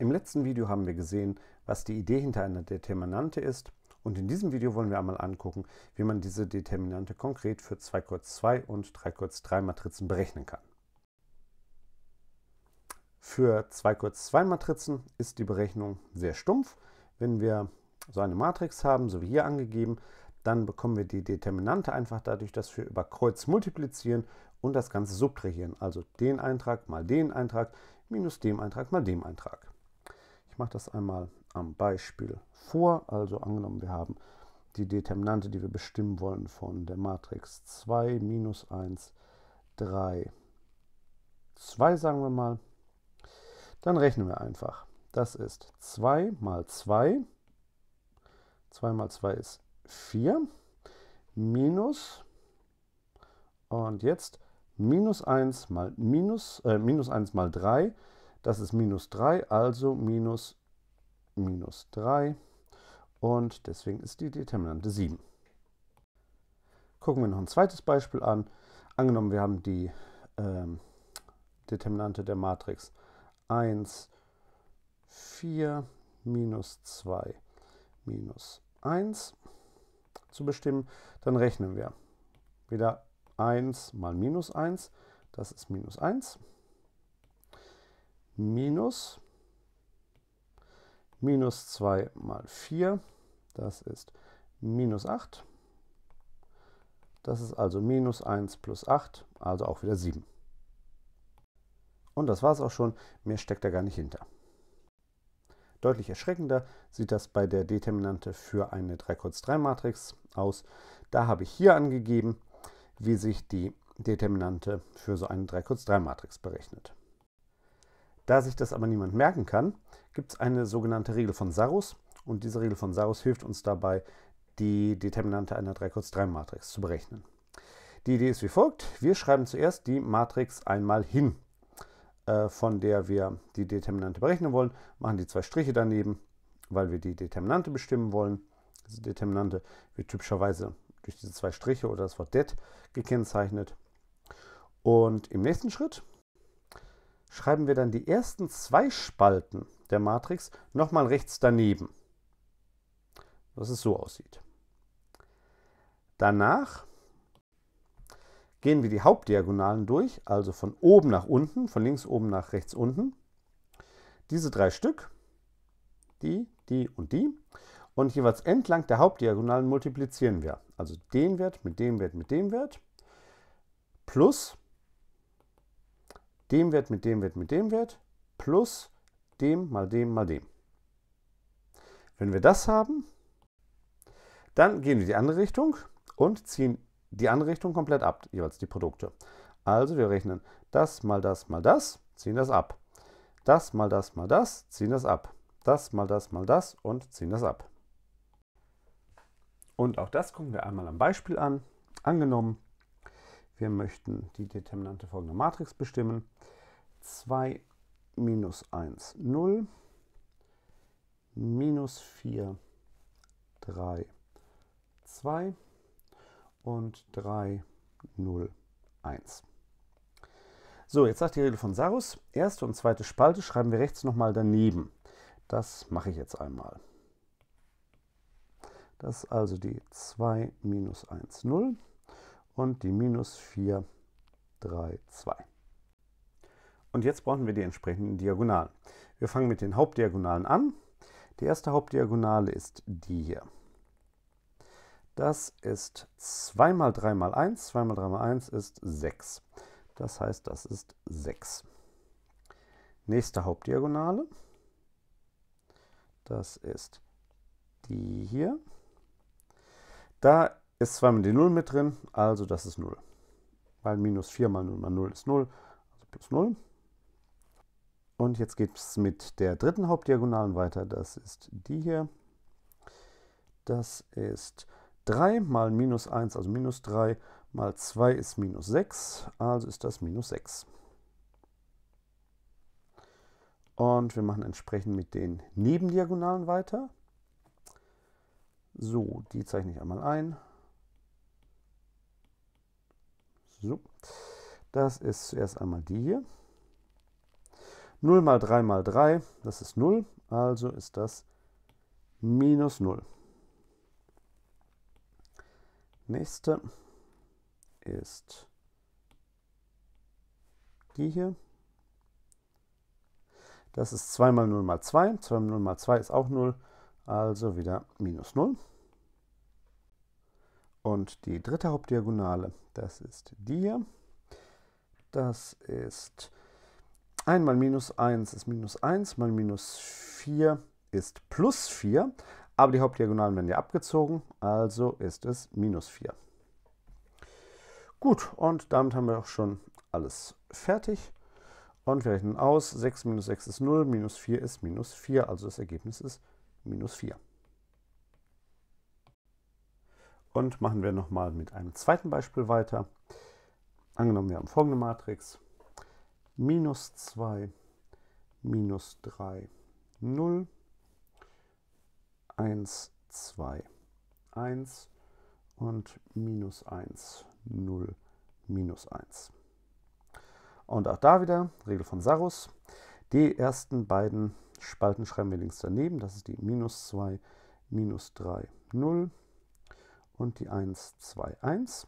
Im letzten Video haben wir gesehen, was die Idee hinter einer Determinante ist und in diesem Video wollen wir einmal angucken, wie man diese Determinante konkret für 2 kurz 2 und 3 kurz 3 Matrizen berechnen kann. Für 2 kurz 2 Matrizen ist die Berechnung sehr stumpf. Wenn wir so eine Matrix haben, so wie hier angegeben, dann bekommen wir die Determinante einfach dadurch, dass wir über Kreuz multiplizieren und das Ganze subtrahieren. Also den Eintrag mal den Eintrag minus dem Eintrag mal dem Eintrag. Ich mache das einmal am Beispiel vor. Also angenommen, wir haben die Determinante, die wir bestimmen wollen von der Matrix 2, minus 1, 3, 2 sagen wir mal. Dann rechnen wir einfach. Das ist 2 mal 2. 2 mal 2 ist 4. Minus. Und jetzt minus 1 mal minus, äh, minus 1 mal 3 das ist minus 3, also minus minus 3. Und deswegen ist die Determinante 7. Gucken wir noch ein zweites Beispiel an. Angenommen, wir haben die ähm, Determinante der Matrix 1, 4, minus 2, minus 1 zu bestimmen. Dann rechnen wir wieder 1 mal minus 1, das ist minus 1 minus minus 2 mal 4, das ist minus 8. Das ist also minus 1 plus 8, also auch wieder 7. Und das war es auch schon, mehr steckt da gar nicht hinter. Deutlich erschreckender sieht das bei der Determinante für eine 3 kurz 3 Matrix aus. Da habe ich hier angegeben, wie sich die Determinante für so eine 3 kurz 3 Matrix berechnet. Da sich das aber niemand merken kann, gibt es eine sogenannte Regel von Sarus. Und diese Regel von Sarus hilft uns dabei, die Determinante einer 3-Kurz-3-Matrix zu berechnen. Die Idee ist wie folgt. Wir schreiben zuerst die Matrix einmal hin, äh, von der wir die Determinante berechnen wollen, machen die zwei Striche daneben, weil wir die Determinante bestimmen wollen. Diese Determinante wird typischerweise durch diese zwei Striche oder das Wort det gekennzeichnet. Und im nächsten Schritt schreiben wir dann die ersten zwei Spalten der Matrix nochmal rechts daneben, dass es so aussieht. Danach gehen wir die Hauptdiagonalen durch, also von oben nach unten, von links oben nach rechts unten. Diese drei Stück, die, die und die. Und jeweils entlang der Hauptdiagonalen multiplizieren wir. Also den Wert mit dem Wert mit dem Wert plus dem Wert mit dem Wert mit dem Wert plus dem mal dem mal dem. Wenn wir das haben, dann gehen wir die andere Richtung und ziehen die andere Richtung komplett ab, jeweils die Produkte. Also wir rechnen das mal das mal das, ziehen das ab. Das mal das mal das, ziehen das ab. Das mal das mal das und ziehen das ab. Und auch das gucken wir einmal am Beispiel an. Angenommen, wir möchten die Determinante folgender Matrix bestimmen. 2 minus 1, 0, minus 4, 3, 2 und 3, 0, 1. So, jetzt sagt die Rede von Sarus. Erste und zweite Spalte schreiben wir rechts nochmal daneben. Das mache ich jetzt einmal. Das ist also die 2 minus 1, 0 und die minus 4, 3, 2. Und jetzt brauchen wir die entsprechenden Diagonalen. Wir fangen mit den Hauptdiagonalen an. Die erste Hauptdiagonale ist die hier. Das ist 2 mal 3 mal 1. 2 mal 3 mal 1 ist 6. Das heißt, das ist 6. Nächste Hauptdiagonale. Das ist die hier. Da ist zweimal die 0 mit drin, also das ist 0. Weil minus 4 mal 0 mal 0 ist 0, also plus 0. Und jetzt geht es mit der dritten Hauptdiagonalen weiter. Das ist die hier. Das ist 3 mal minus 1, also minus 3, mal 2 ist minus 6, also ist das minus 6. Und wir machen entsprechend mit den Nebendiagonalen weiter. So, die zeichne ich einmal ein. So. Das ist zuerst einmal die hier. 0 mal 3 mal 3, das ist 0, also ist das minus 0. Nächste ist die hier. Das ist 2 mal 0 mal 2. 2 mal 0 mal 2 ist auch 0, also wieder minus 0. Und die dritte Hauptdiagonale, das ist die hier. Das ist 1 mal minus 1 ist minus 1, mal minus 4 ist plus 4. Aber die Hauptdiagonalen werden ja abgezogen, also ist es minus 4. Gut, und damit haben wir auch schon alles fertig. Und wir rechnen aus, 6 minus 6 ist 0, minus 4 ist minus 4, also das Ergebnis ist minus 4. Und machen wir nochmal mit einem zweiten Beispiel weiter. Angenommen, wir haben folgende Matrix. Minus 2, minus 3, 0, 1, 2, 1 und minus 1, 0, minus 1. Und auch da wieder, Regel von Sarus. Die ersten beiden Spalten schreiben wir links daneben. Das ist die minus 2, minus 3, 0 und die 1, 2, 1.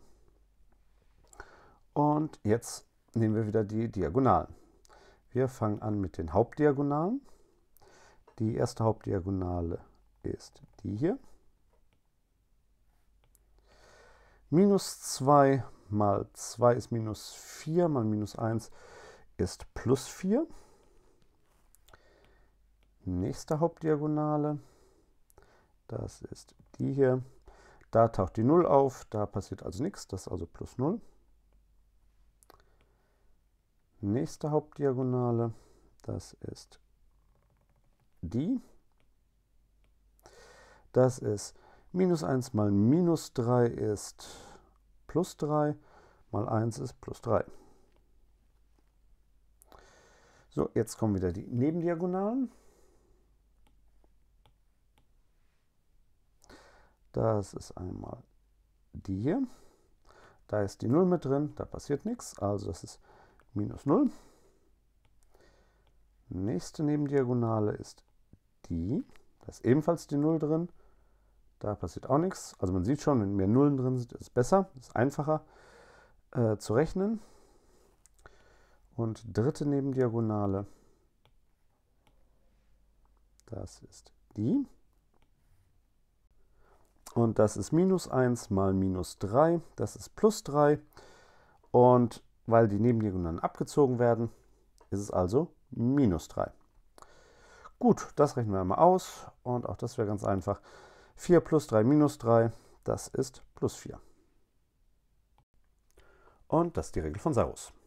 Und jetzt nehmen wir wieder die Diagonalen. Wir fangen an mit den Hauptdiagonalen. Die erste Hauptdiagonale ist die hier. Minus 2 mal 2 ist minus 4 mal minus 1 ist plus 4. Nächste Hauptdiagonale, das ist die hier. Da taucht die 0 auf, da passiert also nichts, das ist also plus 0. Nächste Hauptdiagonale, das ist die. Das ist minus 1 mal minus 3 ist plus 3, mal 1 ist plus 3. So, jetzt kommen wieder die Nebendiagonalen. Das ist einmal die hier. Da ist die 0 mit drin, da passiert nichts. Also das ist minus 0. Nächste Nebendiagonale ist die. Da ist ebenfalls die 0 drin. Da passiert auch nichts. Also man sieht schon, wenn mehr Nullen drin sind, ist es besser, ist einfacher äh, zu rechnen. Und dritte Nebendiagonale, das ist die. Und das ist minus 1 mal minus 3, das ist plus 3. Und weil die Nebendiagonalen abgezogen werden, ist es also minus 3. Gut, das rechnen wir einmal aus und auch das wäre ganz einfach. 4 plus 3 minus 3, das ist plus 4. Und das ist die Regel von Sarus.